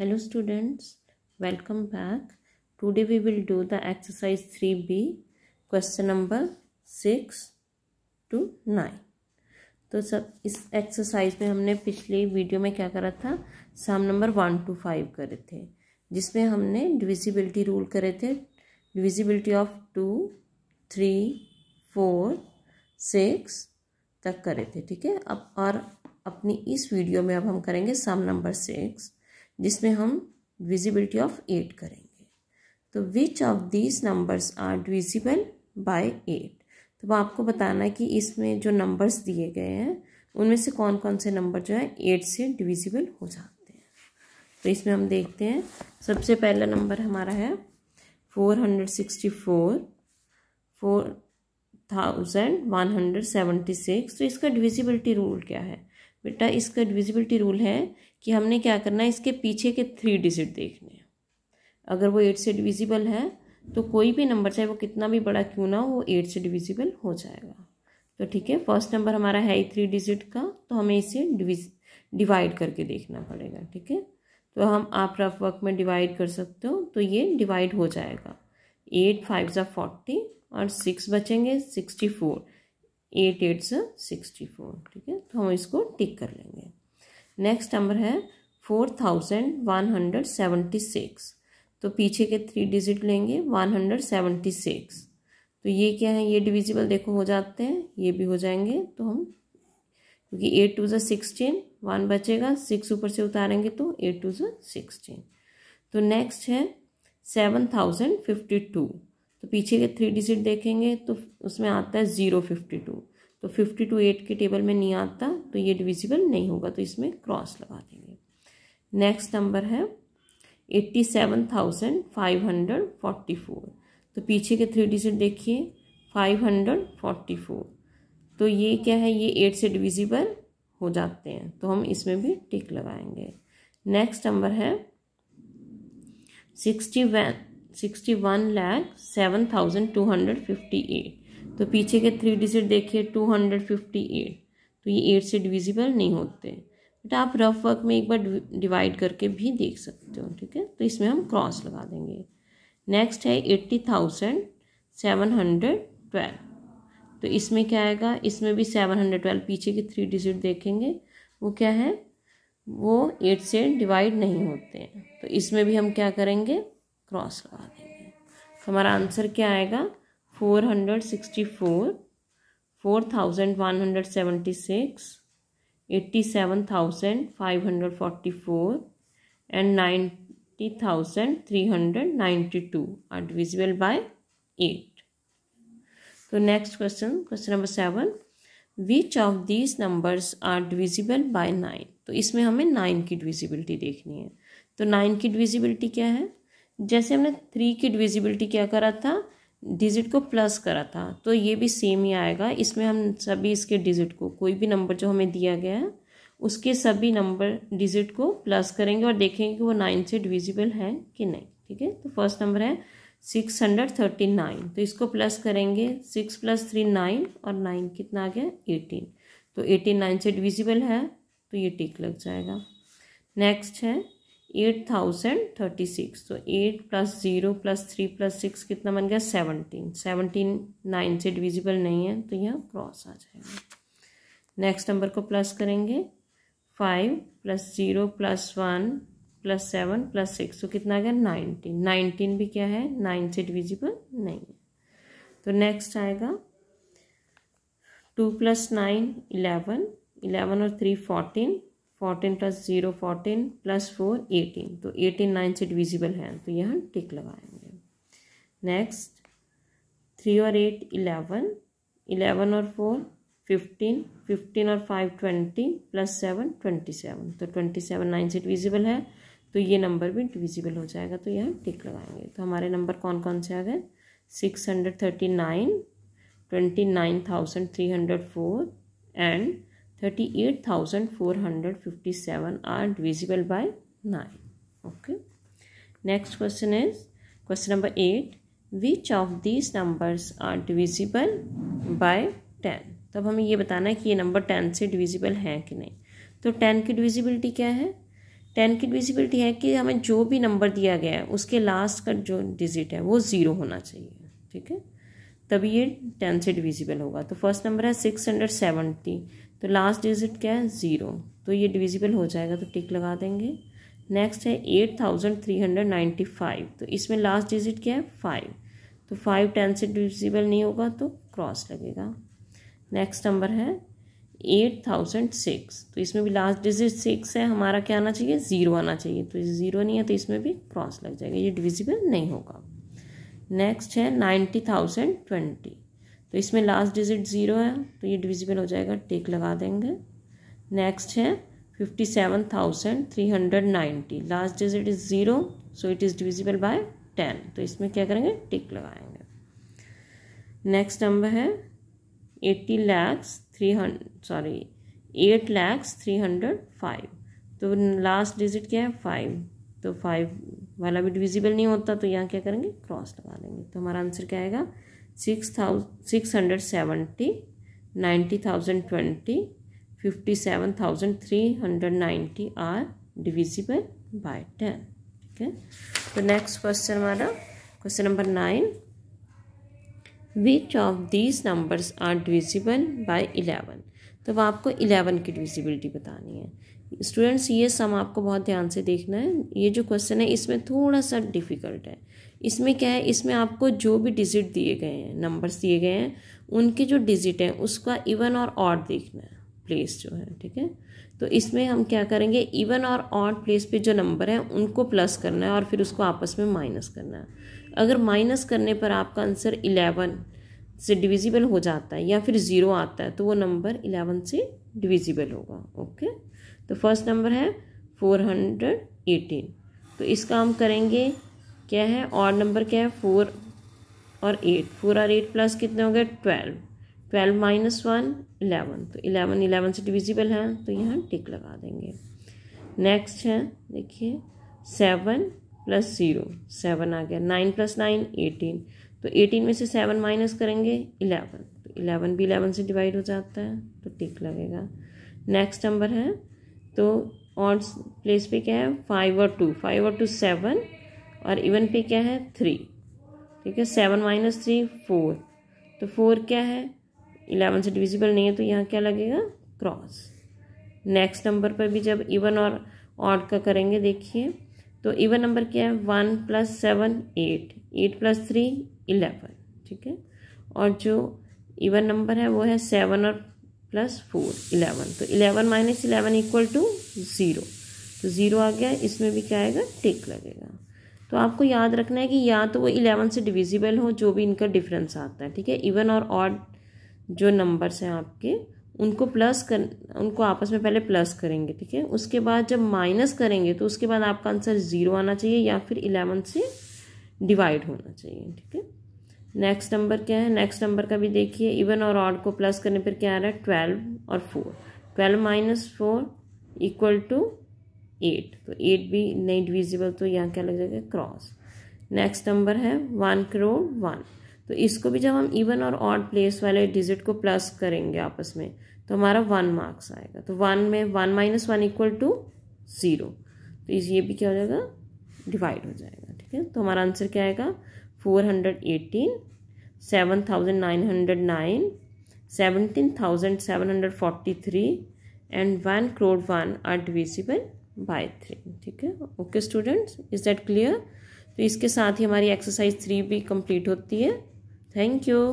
Hello students welcome back back we will do the exercise three B question number six two nine तो सब इस exercise में हमने पिछले वीडियो में क्या करा था साम नंबर वन टू फाइव करे थे जिसमें हमने डिविजिबिलिटी रूल करे थे divisibility of two three four six तक करे थे ठीक है अब और अपनी इस वीडियो में अब हम करेंगे साम नंबर सिक्स जिसमें हम विजिबिलिटी ऑफ एट करेंगे तो which of these numbers are divisible by eight तो वह आपको बताना है कि इसमें जो नंबर्स दिए गए हैं उनमें से कौन कौन से नंबर जो है एट से डिविजिबल हो जाते हैं तो इसमें हम देखते हैं सबसे पहला नंबर हमारा है four hundred sixty four four thousand one hundred seventy six तो इसका डिविजिबिलिटी रूल क्या है बेटा इसका डिविजिबिलिटी रूल है कि हमने क्या करना है इसके पीछे के थ्री डिजिट देखने हैं अगर वो एट से डिविजिबल है तो कोई भी नंबर चाहे वो कितना भी बड़ा क्यों ना हो वो एट से डिविजिबल हो जाएगा तो ठीक है फर्स्ट नंबर हमारा है ही थ्री डिजिट का तो हमें इसे डिविज डिवाइड करके देखना पड़ेगा ठीक है तो हम आप रफ वर्क में डिवाइड कर सकते हो तो ये डिवाइड हो जाएगा एट फाइव ज़ा फोर्टी और सिक्स बचेंगे सिक्सटी फोर एट एट से सिक्सटी फोर ठीक है तो हम इसको टिक कर लेंगे नेक्स्ट नंबर है four thousand one hundred seventy six तो पीछे के थ्री डिजिट लेंगे वन हंड्रेड सेवेंटी सिक्स तो ये क्या है ये डिविजिबल देखो हो जाते हैं ये भी हो जाएंगे तो हम क्योंकि eight two sixteen sixteen one बचेगा सिक्स ऊपर से उतारेंगे तो एट टू जिक्सटीन सिक्सटीन तो नेक्स्ट है सेवन थाउजेंड फिफ्टी टू तो पीछे के थ्री डिजिट देखेंगे तो उसमें आता है ज़ीरो फिफ्टी टू तो फिफ्टी टू एट के टेबल में नहीं आता तो ये डिविजिबल नहीं होगा तो इसमें क्रॉस लगा देंगे नेक्स्ट नंबर है eighty seven thousand five hundred forty four तो पीछे के थ्री डिजिट देखिए फाइव हंड्रेड फोर्टी फोर तो ये क्या है ये एट से डिविजिबल हो जाते हैं तो हम इसमें भी टिक लगाएंगे नेक्स्ट नंबर है sixty one sixty one lakh seven thousand two hundred fifty eight तो पीछे के थ्री डिजिट देखिए टू हंड्रेड फिफ्टी एट तो ये एट से डिविजिबल नहीं होते बट आप रफ वर्क में एक बार डिवाइड करके भी देख सकते हो ठीक है तो इसमें हम क्रॉस लगा देंगे नेक्स्ट है eighty thousand seven hundred twelve तो इसमें क्या आएगा इसमें भी सेवन हंड्रेड ट्वेल्व पीछे के थ्री डिजिट देखेंगे वो क्या है वो एट से डिवाइड नहीं होते हैं तो इसमें भी हम क्या करेंगे क्रॉस लगा देंगे तो हमारा आंसर क्या आएगा four hundred sixty four four thousand one hundred seventy six eighty seven thousand five hundred forty four and ninety thousand three hundred ninety two are divisible by eight तो next question question number seven which of these numbers are divisible by nine तो इसमें हमें nine की divisibility देखनी है तो nine की divisibility क्या है जैसे हमने थ्री की डिविजिबिलिटी क्या करा था डिजिट को प्लस करा था तो ये भी सेम ही आएगा इसमें हम सभी इसके डिजिट को कोई भी नंबर जो हमें दिया गया है उसके सभी नंबर डिजिट को प्लस करेंगे और देखेंगे कि वो नाइन से डिविजिबल है कि नहीं ठीक है तो फर्स्ट नंबर है सिक्स हंड्रेड थर्टी नाइन तो इसको प्लस करेंगे सिक्स प्लस थ्री नाइन और नाइन कितना आ गया एटीन तो एटीन नाइन से डिविजिबल है तो ये टिक लग जाएगा नेक्स्ट है एट थाउजेंड थर्टी सिक्स तो eight plus zero plus three plus six कितना बन गया सेवनटीन सेवनटीन नाइन से डिविजिबल नहीं है तो यह क्रॉस आ जाएगा नेक्स्ट नंबर को प्लस करेंगे five plus zero plus one plus seven plus six तो कितना आ गया नाइनटीन नाइनटीन भी क्या है नाइन से डिविजिबल नहीं है तो नेक्स्ट आएगा two plus nine eleven eleven और three fourteen fourteen plus zero fourteen plus four eighteen तो एटीन नाइन से डिविजिबल है तो यहाँ टिक लगाएंगे नेक्स्ट थ्री और एट इलेवन इलेवन और फोर फिफ्टीन फिफ्टीन और five twenty plus seven twenty seven तो ट्वेंटी सेवन नाइन से डिविजिबल है तो ये नंबर भी डिविजिबल हो जाएगा तो यहाँ टिक लगाएंगे तो हमारे नंबर कौन कौन से आ गए six hundred thirty nine twenty nine thousand three hundred four and 38,457 are divisible by 9. Okay. Next question is question number 8. Which of these numbers are divisible by 10? तब हमें ये बताना है कि ये नंबर 10 से डिविजिबल हैं कि नहीं तो 10 की डिविजिबिलिटी क्या है 10 की डिविजिबिलिटी है कि हमें जो भी नंबर दिया गया है उसके लास्ट का जो डिजिट है वो ज़ीरो होना चाहिए ठीक है तभी ये टेन से डिविजिबल होगा तो फर्स्ट नंबर है सिक्स हंड्रेड सेवेंटी तो लास्ट डिजिट क्या है ज़ीरो तो ये डिविजिबल हो जाएगा तो टिक लगा देंगे नेक्स्ट है eight thousand three hundred ninety five तो इसमें लास्ट डिजिट क्या है फाइव तो फाइव टेन से डिविजिबल नहीं होगा तो क्रॉस लगेगा नेक्स्ट नंबर है एट थाउजेंड सिक्स तो इसमें भी लास्ट डिजिट सिक्स है हमारा क्या आना चाहिए ज़ीरो आना चाहिए तो ज़ीरो नहीं है तो इसमें भी क्रॉस लग जाएगा ये डिविजिबल नहीं होगा नेक्स्ट है नाइन्टी थाउजेंड ट्वेंटी तो इसमें लास्ट डिजिट ज़ीरो है तो ये डिविजिबल हो जाएगा टेक लगा देंगे नेक्स्ट है fifty seven thousand three hundred ninety last digit is zero so it is divisible by ten तो इसमें क्या करेंगे टिक लगाएंगे नेक्स्ट नंबर है एट्टी लैक्स थ्री हंड sorry eight lakhs three hundred five तो लास्ट डिजिट क्या है फाइव तो फाइव वाला भी डिविजिबल नहीं होता तो यहाँ क्या करेंगे क्रॉस लगा देंगे तो हमारा आंसर क्या आएगा six thousand six hundred seventy ninety thousand twenty fifty seven thousand three hundred ninety are divisible by ten ठीक है तो नेक्स्ट क्वेश्चन हमारा question number nine which of these numbers are divisible by eleven तो वह आपको eleven की divisibility बतानी है स्टूडेंट्स ये सम आपको बहुत ध्यान से देखना है ये जो क्वेश्चन है इसमें थोड़ा सा डिफ़िकल्ट है इसमें क्या है इसमें आपको जो भी डिजिट दिए गए हैं नंबर्स दिए गए हैं उनके जो डिजिट हैं उसका इवन और ऑड देखना है प्लेस जो है ठीक है तो इसमें हम क्या करेंगे इवन और ऑड प्लेस पे जो नंबर है उनको प्लस करना है और फिर उसको आपस में माइनस करना है अगर माइनस करने पर आपका आंसर इलेवन से डिविजिबल हो जाता है या फिर ज़ीरो आता है तो वो नंबर इलेवन से डिविजिबल होगा ओके तो फर्स्ट नंबर है फोर हंड्रेड एटीन तो इसका हम करेंगे क्या है और नंबर क्या है फोर और एट फोर और एट प्लस कितने हो गए twelve twelve minus one eleven तो इलेवन इलेवन से डिविजिबल है तो यहाँ टिक लगा देंगे नेक्स्ट है देखिए सेवन प्लस ज़ीरो सेवन आ गया नाइन प्लस नाइन एटीन तो एटीन में से सेवन माइनस करेंगे इलेवन तो इलेवन भी इलेवन से डिवाइड हो जाता है तो टिक लगेगा नेक्स्ट नंबर है तो ऑड्स प्लेस पे क्या है फाइव और टू फाइव और टू सेवन और इवन पे क्या है थ्री ठीक है सेवन माइनस थ्री फोर तो फोर क्या है इलेवन से डिविजिबल नहीं है तो यहाँ क्या लगेगा क्रॉस नेक्स्ट नंबर पर भी जब इवन और ऑड का करेंगे देखिए तो इवन नंबर क्या है one plus seven eight eight plus three eleven ठीक है और जो इवन नंबर है वो है सेवन और प्लस फोर इलेवन तो eleven minus eleven equal to zero तो ज़ीरो आ गया इसमें भी क्या आएगा टिक लगेगा तो आपको याद रखना है कि या तो वो इलेवन से डिविजिबल हो जो भी इनका डिफरेंस आता है ठीक है इवन और ऑड जो नंबर्स हैं आपके उनको प्लस कर उनको आपस में पहले प्लस करेंगे ठीक है उसके बाद जब माइनस करेंगे तो उसके बाद आपका आंसर ज़ीरो आना चाहिए या फिर इलेवन से डिवाइड होना चाहिए ठीक है नेक्स्ट नंबर क्या है नेक्स्ट नंबर का भी देखिए इवन और ऑड को प्लस करने पर क्या आ रहा है ट्वेल्व और four twelve minus four equal to eight तो एट भी नहीं डिविजिबल तो यहाँ क्या लग जाएगा क्रॉस नेक्स्ट नंबर है वन करोड़ वन तो इसको भी जब हम इवन और ऑड प्लेस वाले डिजिट को प्लस करेंगे आपस में तो हमारा वन मार्क्स आएगा तो वन में one minus one equal to zero तो इस ये भी क्या हो जाएगा डिवाइड हो जाएगा ठीक है तो हमारा आंसर क्या आएगा four hundred eighteen seven thousand nine hundred nine seventeen thousand seven hundred forty three and one crore one are divisible by three ठीक है okay students is that clear तो इसके साथ ही हमारी एक्सरसाइज थ्री भी कंप्लीट होती है थैंक यू